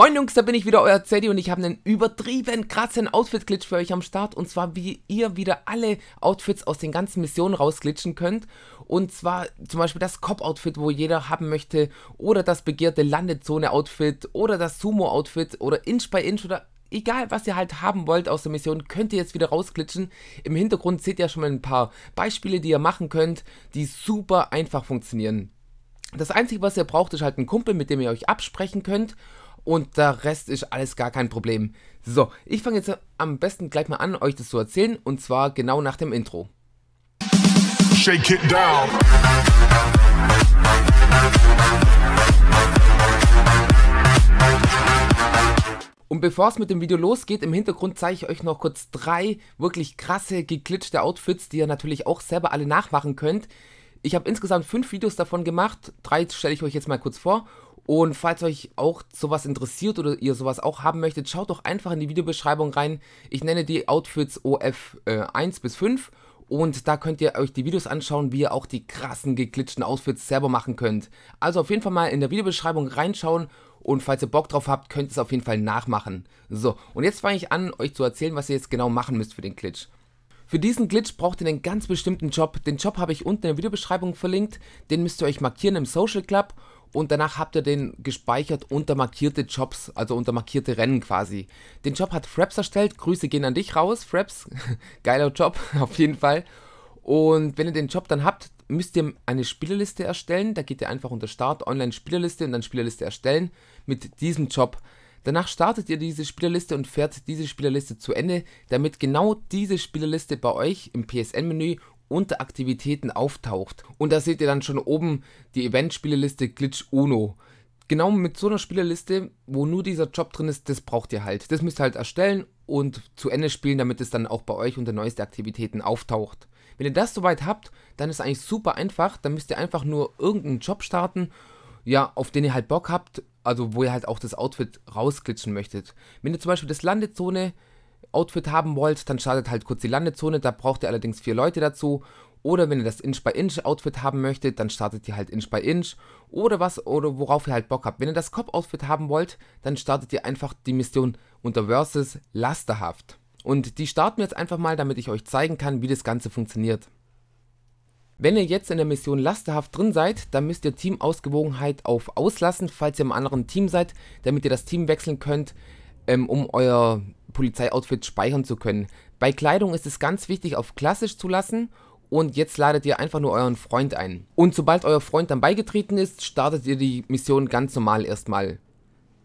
Moin Jungs, da bin ich wieder, euer Zeddy und ich habe einen übertrieben krassen Outfit-Glitch für euch am Start. Und zwar, wie ihr wieder alle Outfits aus den ganzen Missionen rausglitschen könnt. Und zwar zum Beispiel das Cop-Outfit, wo jeder haben möchte. Oder das begehrte Landezone-Outfit. Oder das Sumo-Outfit. Oder Inch by Inch oder egal was ihr halt haben wollt aus der Mission, könnt ihr jetzt wieder rausglitschen. Im Hintergrund seht ihr schon mal ein paar Beispiele, die ihr machen könnt, die super einfach funktionieren. Das einzige, was ihr braucht, ist halt ein Kumpel, mit dem ihr euch absprechen könnt und der Rest ist alles gar kein Problem. So, ich fange jetzt am besten gleich mal an, euch das zu erzählen und zwar genau nach dem Intro. Shake it down. Und bevor es mit dem Video losgeht, im Hintergrund zeige ich euch noch kurz drei wirklich krasse, geglitschte Outfits, die ihr natürlich auch selber alle nachmachen könnt. Ich habe insgesamt fünf Videos davon gemacht, drei stelle ich euch jetzt mal kurz vor und falls euch auch sowas interessiert oder ihr sowas auch haben möchtet, schaut doch einfach in die Videobeschreibung rein. Ich nenne die Outfits OF äh, 1 bis 5 und da könnt ihr euch die Videos anschauen, wie ihr auch die krassen geglitschten Outfits selber machen könnt. Also auf jeden Fall mal in der Videobeschreibung reinschauen und falls ihr Bock drauf habt, könnt ihr es auf jeden Fall nachmachen. So, und jetzt fange ich an, euch zu erzählen, was ihr jetzt genau machen müsst für den Glitch. Für diesen Glitch braucht ihr einen ganz bestimmten Job. Den Job habe ich unten in der Videobeschreibung verlinkt. Den müsst ihr euch markieren im Social Club und danach habt ihr den gespeichert unter markierte Jobs, also unter markierte Rennen quasi. Den Job hat Fraps erstellt. Grüße gehen an dich raus, Fraps. Geiler Job, auf jeden Fall. Und wenn ihr den Job dann habt, müsst ihr eine Spielerliste erstellen. Da geht ihr einfach unter Start, Online Spielerliste und dann Spielerliste erstellen mit diesem Job. Danach startet ihr diese Spielerliste und fährt diese Spielerliste zu Ende, damit genau diese Spielerliste bei euch im PSN-Menü unter Aktivitäten auftaucht. Und da seht ihr dann schon oben die Event-Spieleliste Glitch Uno. Genau mit so einer Spielerliste, wo nur dieser Job drin ist, das braucht ihr halt. Das müsst ihr halt erstellen und zu Ende spielen, damit es dann auch bei euch unter neueste Aktivitäten auftaucht. Wenn ihr das soweit habt, dann ist es eigentlich super einfach. Dann müsst ihr einfach nur irgendeinen Job starten, ja, auf den ihr halt Bock habt, also wo ihr halt auch das Outfit rausglitschen möchtet. Wenn ihr zum Beispiel das Landezone Outfit haben wollt, dann startet halt kurz die Landezone, da braucht ihr allerdings vier Leute dazu. Oder wenn ihr das Inch-by-Inch-Outfit haben möchtet, dann startet ihr halt Inch-by-Inch. Oder was, oder worauf ihr halt Bock habt. Wenn ihr das Cop-Outfit haben wollt, dann startet ihr einfach die Mission unter Versus Lasterhaft. Und die starten wir jetzt einfach mal, damit ich euch zeigen kann, wie das Ganze funktioniert. Wenn ihr jetzt in der Mission Lasterhaft drin seid, dann müsst ihr Teamausgewogenheit auf Auslassen, falls ihr im anderen Team seid, damit ihr das Team wechseln könnt, ähm, um euer Polizeioutfit speichern zu können. Bei Kleidung ist es ganz wichtig auf klassisch zu lassen und jetzt ladet ihr einfach nur euren Freund ein. Und sobald euer Freund dann beigetreten ist, startet ihr die Mission ganz normal erstmal.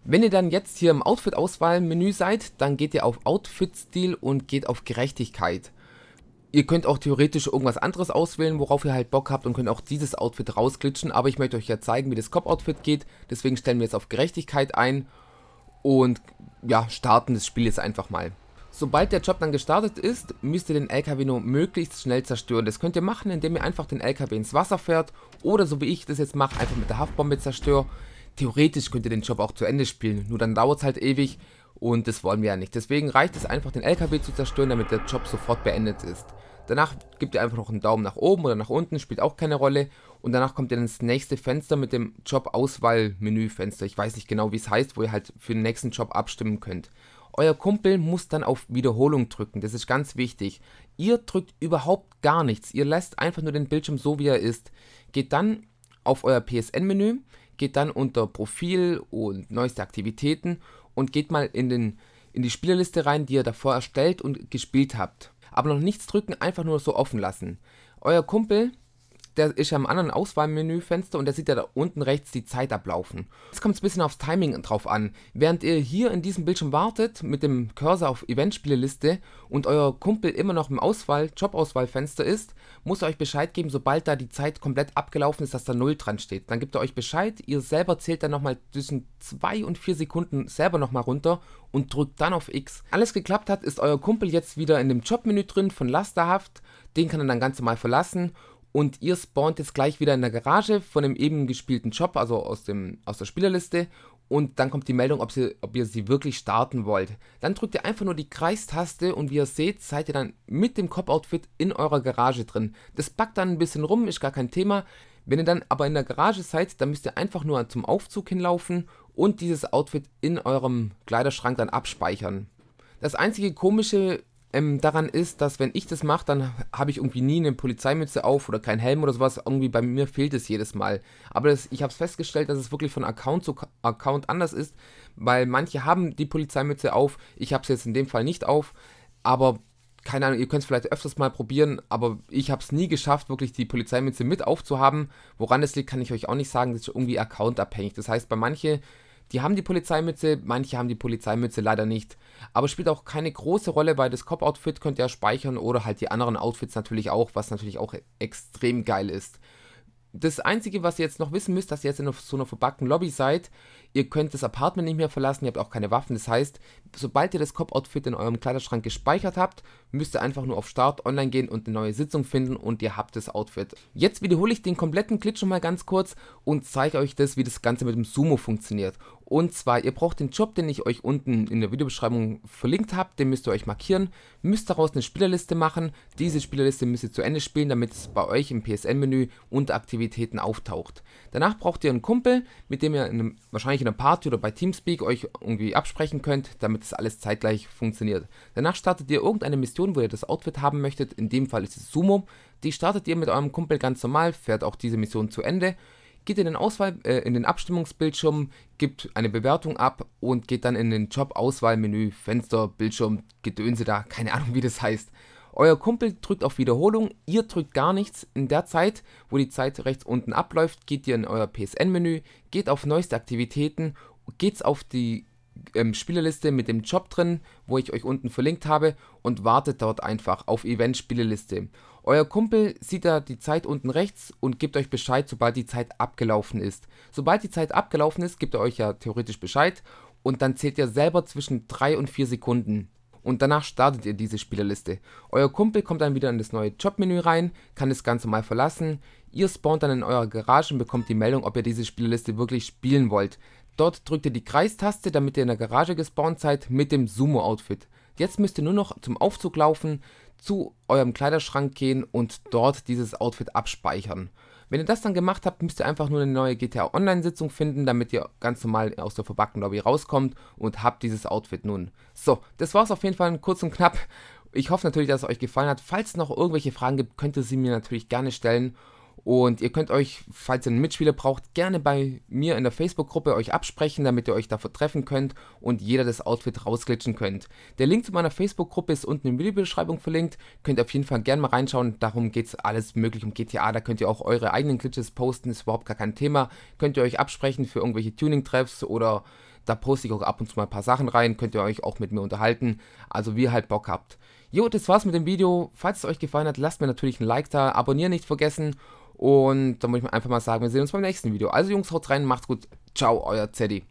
Wenn ihr dann jetzt hier im Outfit-Auswahl-Menü seid, dann geht ihr auf Outfit-Stil und geht auf Gerechtigkeit. Ihr könnt auch theoretisch irgendwas anderes auswählen, worauf ihr halt Bock habt und könnt auch dieses Outfit rausglitschen, aber ich möchte euch ja zeigen, wie das Cop-Outfit geht, deswegen stellen wir jetzt auf Gerechtigkeit ein und ja, starten das Spiel jetzt einfach mal. Sobald der Job dann gestartet ist, müsst ihr den LKW nur möglichst schnell zerstören. Das könnt ihr machen, indem ihr einfach den LKW ins Wasser fährt oder so wie ich das jetzt mache, einfach mit der Haftbombe zerstöre. Theoretisch könnt ihr den Job auch zu Ende spielen, nur dann dauert es halt ewig und das wollen wir ja nicht. Deswegen reicht es einfach, den LKW zu zerstören, damit der Job sofort beendet ist. Danach gebt ihr einfach noch einen Daumen nach oben oder nach unten, spielt auch keine Rolle. Und danach kommt ihr ins nächste Fenster mit dem Job-Auswahl-Menüfenster. Ich weiß nicht genau, wie es heißt, wo ihr halt für den nächsten Job abstimmen könnt. Euer Kumpel muss dann auf Wiederholung drücken, das ist ganz wichtig. Ihr drückt überhaupt gar nichts, ihr lasst einfach nur den Bildschirm so, wie er ist. Geht dann auf euer PSN-Menü, geht dann unter Profil und neueste Aktivitäten und geht mal in, den, in die Spielerliste rein, die ihr davor erstellt und gespielt habt aber noch nichts drücken, einfach nur so offen lassen. Euer Kumpel der ist ja im anderen Auswahlmenüfenster und der sieht ja da unten rechts die Zeit ablaufen. Jetzt kommt es ein bisschen aufs Timing drauf an. Während ihr hier in diesem Bildschirm wartet, mit dem Cursor auf Eventspieleliste und euer Kumpel immer noch im Auswahl, Jobauswahlfenster ist, muss er euch Bescheid geben, sobald da die Zeit komplett abgelaufen ist, dass da 0 dran steht. Dann gibt er euch Bescheid, ihr selber zählt dann nochmal zwischen 2 und 4 Sekunden selber nochmal runter und drückt dann auf X. Alles geklappt hat, ist euer Kumpel jetzt wieder in dem Jobmenü drin von Lasterhaft, den kann er dann ganz normal verlassen und ihr spawnt jetzt gleich wieder in der Garage von dem eben gespielten Job, also aus, dem, aus der Spielerliste und dann kommt die Meldung, ob, sie, ob ihr sie wirklich starten wollt. Dann drückt ihr einfach nur die Kreistaste und wie ihr seht, seid ihr dann mit dem Cop-Outfit in eurer Garage drin. Das packt dann ein bisschen rum, ist gar kein Thema. Wenn ihr dann aber in der Garage seid, dann müsst ihr einfach nur zum Aufzug hinlaufen und dieses Outfit in eurem Kleiderschrank dann abspeichern. Das einzige komische ähm, daran ist, dass wenn ich das mache, dann habe ich irgendwie nie eine Polizeimütze auf oder keinen Helm oder sowas. Irgendwie bei mir fehlt es jedes Mal. Aber das, ich habe es festgestellt, dass es wirklich von Account zu Account anders ist, weil manche haben die Polizeimütze auf. Ich habe es jetzt in dem Fall nicht auf. Aber keine Ahnung, ihr könnt es vielleicht öfters mal probieren, aber ich habe es nie geschafft, wirklich die Polizeimütze mit aufzuhaben. Woran es liegt, kann ich euch auch nicht sagen. Das ist irgendwie Account abhängig. Das heißt, bei manchen die haben die Polizeimütze, manche haben die Polizeimütze leider nicht. Aber spielt auch keine große Rolle, weil das Cop-Outfit könnt ihr speichern oder halt die anderen Outfits natürlich auch, was natürlich auch extrem geil ist. Das Einzige, was ihr jetzt noch wissen müsst, dass ihr jetzt in so einer verbackten Lobby seid, ihr könnt das Apartment nicht mehr verlassen, ihr habt auch keine Waffen. Das heißt, sobald ihr das Cop-Outfit in eurem Kleiderschrank gespeichert habt, müsst ihr einfach nur auf Start online gehen und eine neue Sitzung finden und ihr habt das Outfit. Jetzt wiederhole ich den kompletten Clip schon mal ganz kurz und zeige euch das, wie das Ganze mit dem Sumo funktioniert. Und zwar, ihr braucht den Job, den ich euch unten in der Videobeschreibung verlinkt habe, den müsst ihr euch markieren, müsst daraus eine Spielerliste machen, diese Spielerliste müsst ihr zu Ende spielen, damit es bei euch im PSN-Menü unter Aktivitäten auftaucht. Danach braucht ihr einen Kumpel, mit dem ihr in einem, wahrscheinlich in einer Party oder bei Teamspeak euch irgendwie absprechen könnt, damit es alles zeitgleich funktioniert. Danach startet ihr irgendeine Mission, wo ihr das Outfit haben möchtet, in dem Fall ist es Sumo, die startet ihr mit eurem Kumpel ganz normal, fährt auch diese Mission zu Ende, geht in den Auswahl, äh, in den Abstimmungsbildschirm, gibt eine Bewertung ab und geht dann in den Job-Auswahlmenü, Fenster, Bildschirm, Gedönse da, keine Ahnung wie das heißt. Euer Kumpel drückt auf Wiederholung, ihr drückt gar nichts. In der Zeit, wo die Zeit rechts unten abläuft, geht ihr in euer PSN-Menü, geht auf neueste Aktivitäten, geht's auf die ähm, Spielerliste mit dem Job drin, wo ich euch unten verlinkt habe und wartet dort einfach auf Event Spielerliste. Euer Kumpel sieht da die Zeit unten rechts und gibt euch Bescheid, sobald die Zeit abgelaufen ist. Sobald die Zeit abgelaufen ist, gibt er euch ja theoretisch Bescheid und dann zählt ihr selber zwischen 3 und 4 Sekunden. Und danach startet ihr diese Spielerliste. Euer Kumpel kommt dann wieder in das neue Jobmenü rein, kann das Ganze mal verlassen. Ihr spawnt dann in eurer Garage und bekommt die Meldung, ob ihr diese Spielerliste wirklich spielen wollt. Dort drückt ihr die Kreistaste, damit ihr in der Garage gespawnt seid mit dem Sumo-Outfit. Jetzt müsst ihr nur noch zum Aufzug laufen, zu eurem Kleiderschrank gehen und dort dieses Outfit abspeichern. Wenn ihr das dann gemacht habt, müsst ihr einfach nur eine neue GTA Online Sitzung finden, damit ihr ganz normal aus der verbackten Lobby rauskommt und habt dieses Outfit nun. So, das war es auf jeden Fall kurz und knapp. Ich hoffe natürlich, dass es euch gefallen hat. Falls es noch irgendwelche Fragen gibt, könnt ihr sie mir natürlich gerne stellen. Und ihr könnt euch, falls ihr einen Mitspieler braucht, gerne bei mir in der Facebook-Gruppe euch absprechen, damit ihr euch davor treffen könnt und jeder das Outfit rausglitschen könnt. Der Link zu meiner Facebook-Gruppe ist unten in der Videobeschreibung verlinkt. Könnt ihr auf jeden Fall gerne mal reinschauen. Darum geht es alles möglich um GTA. Da könnt ihr auch eure eigenen Glitches posten, ist überhaupt gar kein Thema. Könnt ihr euch absprechen für irgendwelche Tuning-Treffs oder da poste ich auch ab und zu mal ein paar Sachen rein. Könnt ihr euch auch mit mir unterhalten. Also wie ihr halt Bock habt. Jo, das war's mit dem Video. Falls es euch gefallen hat, lasst mir natürlich ein Like da, abonnieren nicht vergessen und dann würde ich einfach mal sagen, wir sehen uns beim nächsten Video. Also Jungs, haut rein, macht's gut. Ciao, euer Zeddy.